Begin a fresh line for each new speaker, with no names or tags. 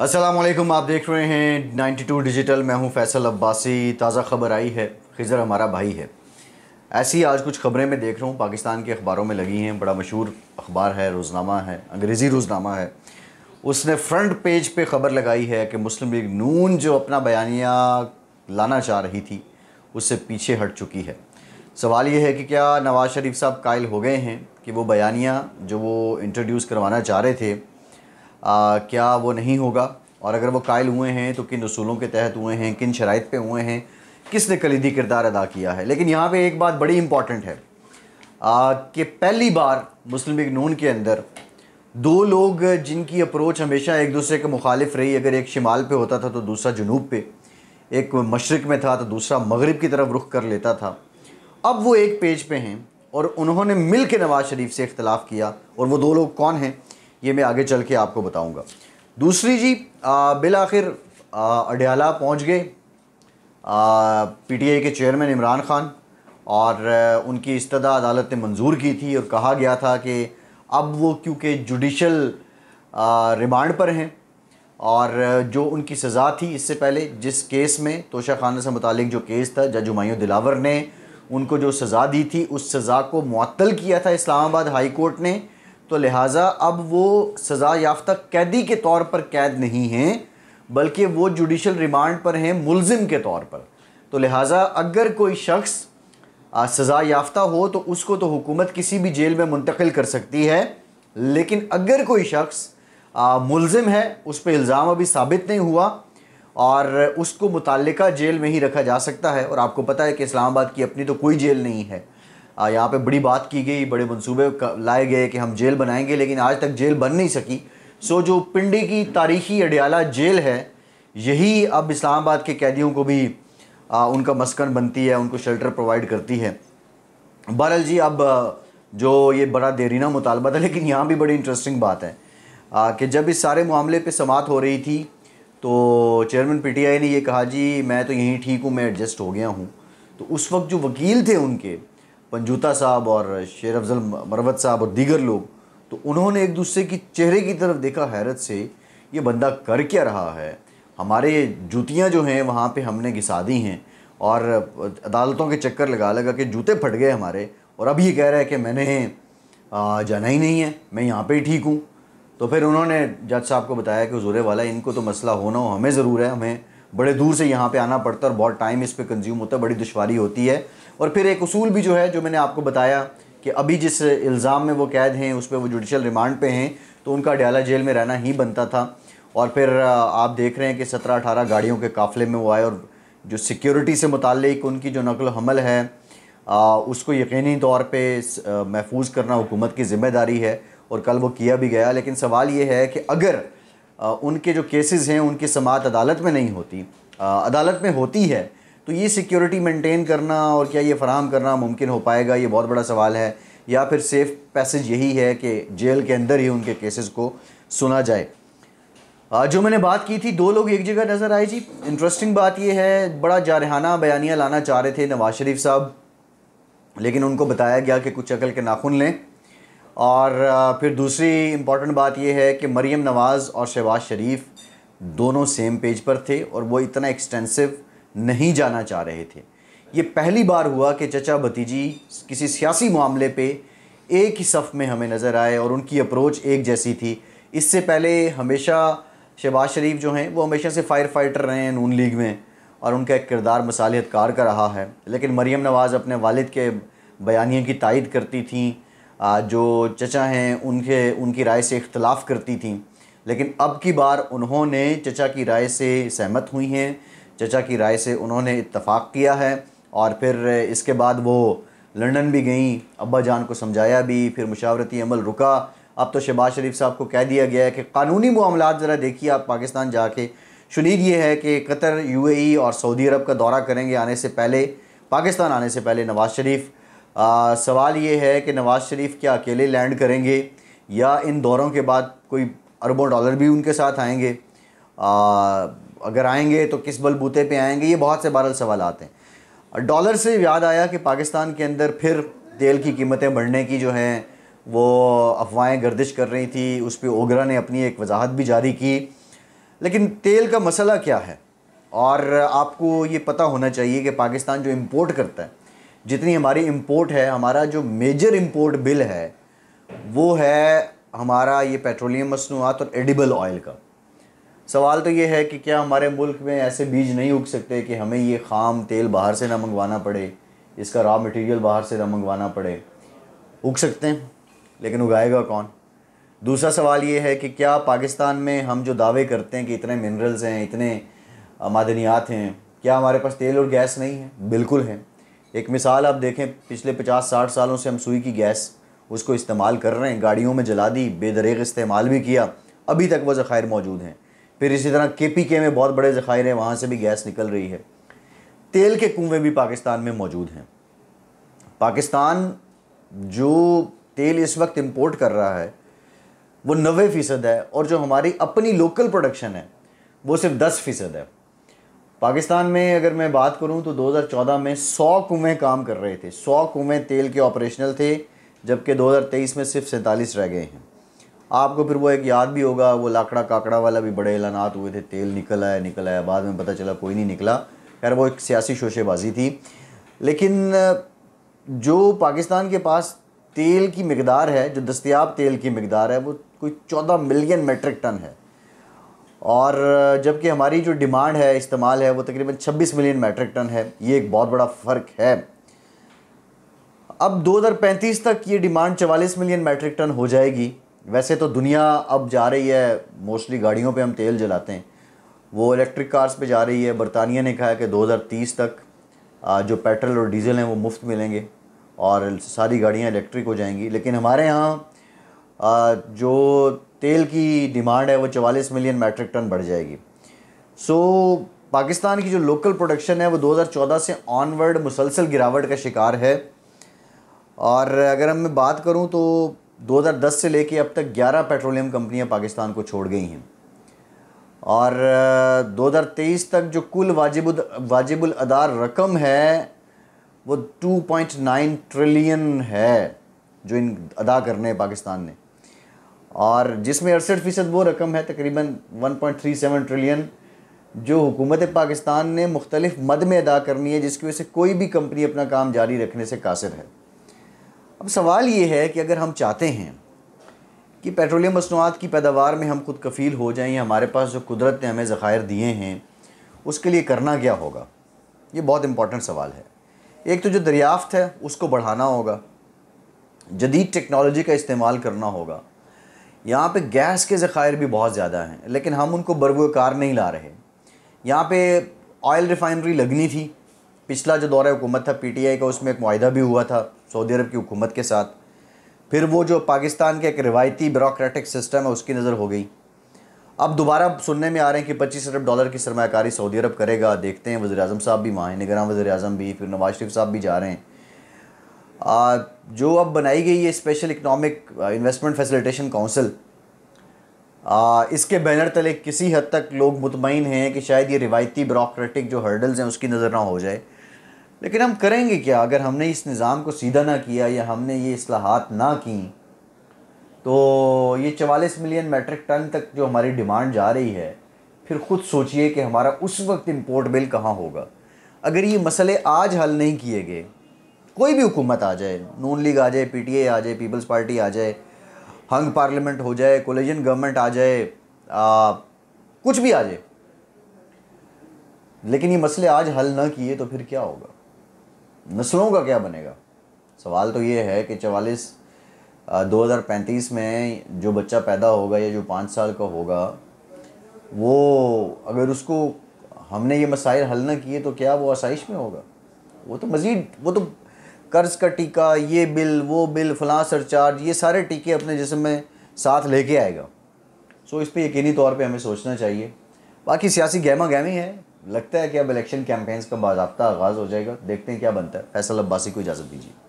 असलम आप देख रहे हैं 92 डिजिटल मैं हूं फैसल अब्बासी ताज़ा खबर आई है खिजर हमारा भाई है ऐसी आज कुछ खबरें मैं देख रहा हूं पाकिस्तान के अखबारों में लगी हैं बड़ा मशहूर अखबार है रोज़नामा है अंग्रेज़ी रोज़नामा है उसने फ्रंट पेज पे खबर लगाई है कि मुस्लिम लीग नून जो अपना बयानिया लाना चाह रही थी उससे पीछे हट चुकी है सवाल ये है कि क्या नवाज़ शरीफ साहब कायल हो गए हैं कि वो बयानिया जो वो इंट्रोड्यूस करवाना चाह रहे थे आ, क्या वो नहीं होगा और अगर वो कायल हुए हैं तो किन असूलों के तहत हुए हैं किन शराइ पर हुए हैं किसने कलीदी किरदार अदा किया है लेकिन यहाँ पर एक बात बड़ी इम्पॉर्टेंट है कि पहली बार मुस्लिम लीग नून के अंदर दो लोग जिनकी अप्रोच हमेशा एक दूसरे के मुखालिफ रही अगर एक शिमाल पे होता था तो दूसरा जनूब पे एक मशरक में था तो दूसरा मगरब की तरफ रुख कर लेता था अब वो एक पेज पे हैं और उन्होंने मिल के नवाज़ शरीफ से इख्तलाफ किया और वो दो लोग कौन हैं ये मैं आगे चल के आपको बताऊँगा दूसरी जी बिल आखिर अडयाला पहुँच गए पीटीआई के चेयरमैन इमरान खान और आ, उनकी इस्तदा अदालत ने मंजूर की थी और कहा गया था कि अब वो क्योंकि जुडिशल रिमांड पर हैं और जो उनकी सज़ा थी इससे पहले जिस केस में तोशा खाना से मुतलिक जो केस था जज हमायूँ दिलावर ने उनको जो सज़ा दी थी उस सज़ा को मअतल किया था इस्लामाबाद हाई कोर्ट ने तो लिहाजा अब वो सज़ा याफ्त कैदी के तौर पर कैद नहीं हैं बल्कि वो जुडिशल रिमांड पर हैं मुलम के तौर पर तो लिहाजा अगर कोई शख्स सज़ा याफ़्त हो तो उसको तो हुकूमत किसी भी जेल में मुंतकिल कर सकती है लेकिन अगर कोई शख्स मुलम है उस पर इल्ज़ाम अभी साबित नहीं हुआ और उसको मुतल जेल में ही रखा जा सकता है और आपको पता है कि इस्लामाबाद की अपनी तो कोई जेल नहीं है यहाँ पे बड़ी बात की गई बड़े मंसूबे लाए गए कि हम जेल बनाएंगे लेकिन आज तक जेल बन नहीं सकी सो जो पिंडी की तारीखी अडियाला जेल है यही अब इस्लामाबाद के कैदियों को भी आ, उनका मस्कन बनती है उनको शेल्टर प्रोवाइड करती है बहरल जी अब जो ये बड़ा देरीना मुतालबा था लेकिन यहाँ भी बड़ी इंटरेस्टिंग बात है आ, कि जब इस सारे मामले पर समात हो रही थी तो चेयरमैन पीटीआई ने ये कहा जी मैं तो यहीं ठीक हूँ मैं एडजस्ट हो गया हूँ तो उस वक्त जो वकील थे उनके पंजूता साहब और शेर अफजल मरवत साहब और दीगर लोग तो उन्होंने एक दूसरे की चेहरे की तरफ देखा हैरत से ये बंदा कर क्या रहा है हमारे जूतियाँ जो हैं वहाँ पर हमने घिसा दी हैं और अदालतों के चक्कर लगा लगा कि जूते फट गए हमारे और अभी ये कह रहा है कि मैंने जाना ही नहीं है मैं यहाँ पे ही ठीक हूँ तो फिर उन्होंने जज साहब को बताया कि हजूर वाला इनको तो मसला होना हो हमें ज़रूर है हमें बड़े दूर से यहाँ पे आना पड़ता है और बहुत टाइम इस पर कंज्यूम होता है बड़ी दुशारी होती है और फिर एक असूल भी जो है जो मैंने आपको बताया कि अभी जिस इल्ज़ाम में वो कैद हैं उस पर वो जुडिशल रिमांड पे हैं तो उनका डयाला जेल में रहना ही बनता था और फिर आप देख रहे हैं कि सत्रह अठारह गाड़ियों के काफ़िले में वो आए और जो सिक्योरिटी से मुतक उनकी जो नकल हमल है आ, उसको यकीनी तौर पर महफूज करना हुकूमत की ज़िम्मेदारी है और कल वो किया भी गया लेकिन सवाल ये है कि अगर आ, उनके जो केसेस हैं उनकी समात अदालत में नहीं होती आ, अदालत में होती है तो ये सिक्योरिटी मेंटेन करना और क्या ये फराम करना मुमकिन हो पाएगा ये बहुत बड़ा सवाल है या फिर सेफ पैसेज यही है कि जेल के अंदर ही उनके केसेस को सुना जाए जो मैंने बात की थी दो लोग एक जगह नज़र आए जी इंटरेस्टिंग बात यह है बड़ा जारहाना बयानियाँ लाना चाह रहे थे नवाज शरीफ साहब लेकिन उनको बताया गया कि कुछ अकल के नाखून लें और फिर दूसरी इम्पॉर्टेंट बात यह है कि मरीम नवाज़ और शहबाज शरीफ दोनों सेम पेज पर थे और वो इतना एक्सटेंसिव नहीं जाना चाह रहे थे ये पहली बार हुआ कि चचा भतीजी किसी सियासी मामले पे एक ही सफ़ में हमें नज़र आए और उनकी अप्रोच एक जैसी थी इससे पहले हमेशा शहबाज शरीफ जो हैं वो हमेशा से फायर फाइटर रहे हैं नून लीग में और उनका एक किरदार कार का रहा है लेकिन मरीम नवाज़ अपने वालिद के बयानी की तायद करती थी जो चचा हैं उनके उनकी राय से इख्तलाफ करती थी लेकिन अब की बार उन्होंने चचा की राय से सहमत हुई हैं चचा की राय से उन्होंने इत्तफाक़ किया है और फिर इसके बाद वो लंदन भी गईं अब्बा जान को समझाया भी फिर मुशावरती अमल रुका अब तो शहबाज शरीफ साहब को कह दिया गया है कि कानूनी मामला ज़रा देखिए आप पाकिस्तान जाके शुनीद ये है कि कतर यूएई और सऊदी अरब का दौरा करेंगे आने से पहले पाकिस्तान आने से पहले नवाज़ शरीफ आ, सवाल ये है कि नवाज़ शरीफ क्या अकेले लैंड करेंगे या इन दौरों के बाद कोई अरबों डॉलर भी उनके साथ आएंगे अगर आएंगे तो किस बलबूते पे आएंगे ये बहुत से बारल सवाल आते हैं डॉलर से याद आया कि पाकिस्तान के अंदर फिर तेल की कीमतें बढ़ने की जो हैं वो अफवाहें गर्दिश कर रही थी उस पर ओगरा ने अपनी एक वजाहत भी जारी की लेकिन तेल का मसला क्या है और आपको ये पता होना चाहिए कि पाकिस्तान जो इम्पोर्ट करता है जितनी हमारी इम्पोर्ट है हमारा जो मेजर इम्पोर्ट बिल है वो है हमारा ये पेट्रोलियम मसनूआत और एडिबल ऑयल का सवाल तो ये है कि क्या हमारे मुल्क में ऐसे बीज नहीं उग सकते कि हमें ये खाम तेल बाहर से ना मंगवाना पड़े इसका रॉ मटेरियल बाहर से ना मंगवाना पड़े उग सकते हैं लेकिन उगाएगा कौन दूसरा सवाल ये है कि क्या पाकिस्तान में हम जो दावे करते हैं कि इतने मिनरल्स हैं इतने मादनियात हैं क्या हमारे पास तेल और गैस नहीं है बिल्कुल है एक मिसाल आप देखें पिछले पचास साठ सालों से हम सुई की गैस उसको इस्तेमाल कर रहे हैं गाड़ियों में जला दी बेदरेग इस्तेमाल भी किया अभी तक वह ज़ख़ायर मौजूद हैं फिर इसी तरह के पी के में बहुत बड़े ज़खायर हैं वहाँ से भी गैस निकल रही है तेल के कुएँ भी पाकिस्तान में मौजूद हैं पाकिस्तान जो तेल इस वक्त इम्पोर्ट कर रहा है वो नबे फ़ीसद है और जो हमारी अपनी लोकल प्रोडक्शन है वो सिर्फ दस फ़ीसद है पाकिस्तान में अगर मैं बात करूं तो 2014 में 100 कुएँ काम कर रहे थे 100 कुएँ तेल के ऑपरेशनल थे जबकि 2023 में सिर्फ सैंतालीस रह गए हैं आपको फिर वो एक याद भी होगा वो लाकड़ा काकड़ा वाला भी बड़े ऐलानात हुए थे तेल निकला है निकला है बाद में पता चला कोई नहीं निकला खैर वो एक सियासी शोशेबाजी थी लेकिन जो पाकिस्तान के पास तेल की मकदार है जो दस्तियाब तेल की मकदार है वो कोई चौदह मिलियन मेट्रिक टन है और जबकि हमारी जो डिमांड है इस्तेमाल है वो तकरीबन 26 मिलियन मेट्रिक टन है ये एक बहुत बड़ा फ़र्क है अब 2035 तक ये डिमांड 44 मिलियन मेट्रिक टन हो जाएगी वैसे तो दुनिया अब जा रही है मोस्टली गाड़ियों पे हम तेल जलाते हैं वो इलेक्ट्रिक कार्स पे जा रही है बरतानिया ने कहा है कि 2030 तक जो पेट्रोल और डीजल हैं वो मुफ्त मिलेंगे और सारी गाड़ियाँ इलेक्ट्रिक हो जाएंगी लेकिन हमारे यहाँ जो तेल की डिमांड है वो चवालीस मिलियन मैट्रिक टन बढ़ जाएगी सो पाकिस्तान की जो लोकल प्रोडक्शन है वो 2014 से ऑनवर्ड मुसलसल गिरावट का शिकार है और अगर हम मैं बात करूँ तो 2010 से लेके अब तक 11 पेट्रोलियम कंपनियां पाकिस्तान को छोड़ गई हैं और 2023 तक जो कुल वाजिब वाजिबुल अदार रकम है वो 2.9 ट्रिलियन है जो इन अदा करने हैं पाकिस्तान ने और जिसमें अड़सठ फ़ीसद वो रकम है तकरीबन 1.37 ट्रिलियन जो हुकूमत पाकिस्तान ने मुख्तलिफ मद में अदा करनी है जिसकी वजह से कोई भी कंपनी अपना काम जारी रखने से कासिर है अब सवाल ये है कि अगर हम चाहते हैं कि पेट्रोलियम मसनूआत की पैदावार में हम खुद कफ़ील हो जाएँ या हमारे पास जो कुदरत ने हमें ज़ख़ायर दिए हैं उसके लिए करना क्या होगा ये बहुत इम्पॉर्टेंट सवाल है एक तो जो दरियाफ़त है उसको बढ़ाना होगा जदीद टेक्नोलॉजी का इस्तेमाल करना होगा यहाँ पे गैस के ज़ख़ायर भी बहुत ज़्यादा हैं लेकिन हम उनको बरबोकार नहीं ला रहे यहाँ पे ऑयल रिफाइनरी लगनी थी पिछला जो दौर हुकूमत था पी टी आई का उसमें एक माहिदा भी हुआ था सऊदी अरब की हुकूमत के साथ फिर वो जो पाकिस्तान के एक रिवायती ब्यूरोक्रेटिक सिस्टम है उसकी नज़र हो गई अब दोबारा सुनने में आ रहे हैं कि पच्चीस अरब डॉलर की सरमाकारी सऊदी अरब करेगा देखते हैं वज़ी अजम साहब भी माह निगरान वज़ी अजम भी फिर नवाज शरीफ साहब भी जा रहे हैं आ, जो अब बनाई गई है special economic investment facilitation council आ, इसके बैनर तले किसी हद तक लोग मुतमिन हैं कि शायद ये रिवायती ब्यूरोक्रेटिक जो हर्डल्स हैं उसकी नज़र ना हो जाए लेकिन हम करेंगे क्या अगर हमने इस निज़ाम को सीधा ना किया या हमने ये असलाहत ना की तो ये चवालीस मिलियन मेट्रिक टन तक जो हमारी डिमांड जा रही है फिर ख़ुद सोचिए कि हमारा उस वक्त इम्पोर्ट बिल कहाँ होगा अगर ये मसले आज हल नहीं किए गए कोई भी हुकूमत आ जाए नून लीग आ जाए पी आ जाए पीपल्स पार्टी आ जाए हंग पार्लियामेंट हो जाए कोलेजन गवर्नमेंट आ जाए आ, कुछ भी आ जाए लेकिन ये मसले आज हल ना किए तो फिर क्या होगा नस्लों का क्या बनेगा सवाल तो ये है कि चवालीस दो हज़ार पैंतीस में जो बच्चा पैदा होगा या जो पाँच साल का होगा वो अगर उसको हमने ये मसाइल हल ना किए तो क्या वो आसाइश में होगा वो तो मज़ीद वो तो कर्ज़ का टीका ये बिल वो बिल फ़लाँ सरचार्ज ये सारे टीके अपने जिसम में साथ लेके आएगा सो इस पर यकीनी तौर पे हमें सोचना चाहिए बाकी सियासी गहमा गहमी है लगता है कि अब इलेक्शन कैंपेन्स का बाबा आगाज़ हो जाएगा देखते हैं क्या बनता है फैसल अब्बासी को इजाज़त दीजिए